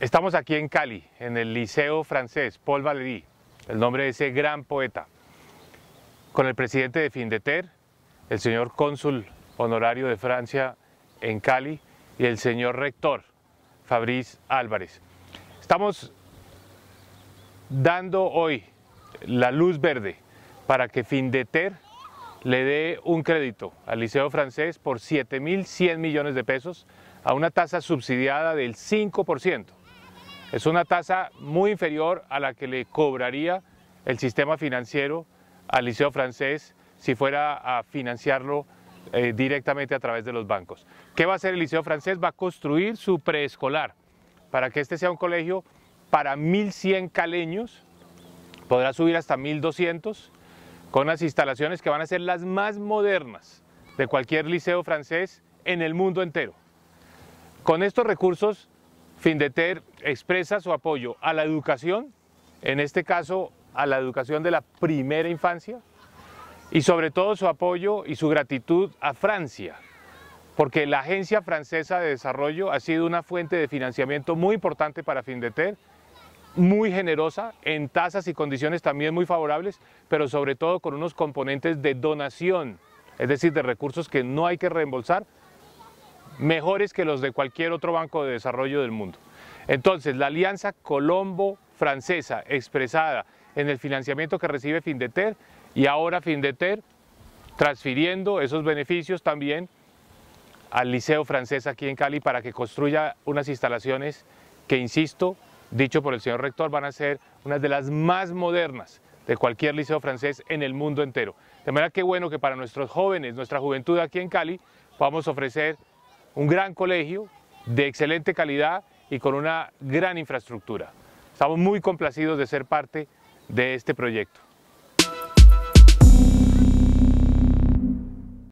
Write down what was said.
Estamos aquí en Cali, en el Liceo Francés Paul Valéry, el nombre de ese gran poeta, con el presidente de Findeter, el señor cónsul honorario de Francia en Cali y el señor rector, Fabrice Álvarez. Estamos dando hoy la luz verde para que Findeter le dé un crédito al Liceo francés por 7.100 millones de pesos a una tasa subsidiada del 5%. Es una tasa muy inferior a la que le cobraría el sistema financiero al Liceo Francés si fuera a financiarlo eh, directamente a través de los bancos. ¿Qué va a hacer el Liceo Francés? Va a construir su preescolar para que este sea un colegio para 1.100 caleños, podrá subir hasta 1.200, con las instalaciones que van a ser las más modernas de cualquier liceo francés en el mundo entero. Con estos recursos FINDETER expresa su apoyo a la educación, en este caso a la educación de la primera infancia, y sobre todo su apoyo y su gratitud a Francia, porque la Agencia Francesa de Desarrollo ha sido una fuente de financiamiento muy importante para FINDETER, muy generosa, en tasas y condiciones también muy favorables, pero sobre todo con unos componentes de donación, es decir, de recursos que no hay que reembolsar, mejores que los de cualquier otro banco de desarrollo del mundo. Entonces, la alianza colombo-francesa expresada en el financiamiento que recibe Findeter y ahora Findeter transfiriendo esos beneficios también al Liceo Francés aquí en Cali para que construya unas instalaciones que, insisto, dicho por el señor rector, van a ser unas de las más modernas de cualquier liceo francés en el mundo entero. De manera que bueno que para nuestros jóvenes, nuestra juventud aquí en Cali, vamos a ofrecer un gran colegio de excelente calidad y con una gran infraestructura. Estamos muy complacidos de ser parte de este proyecto.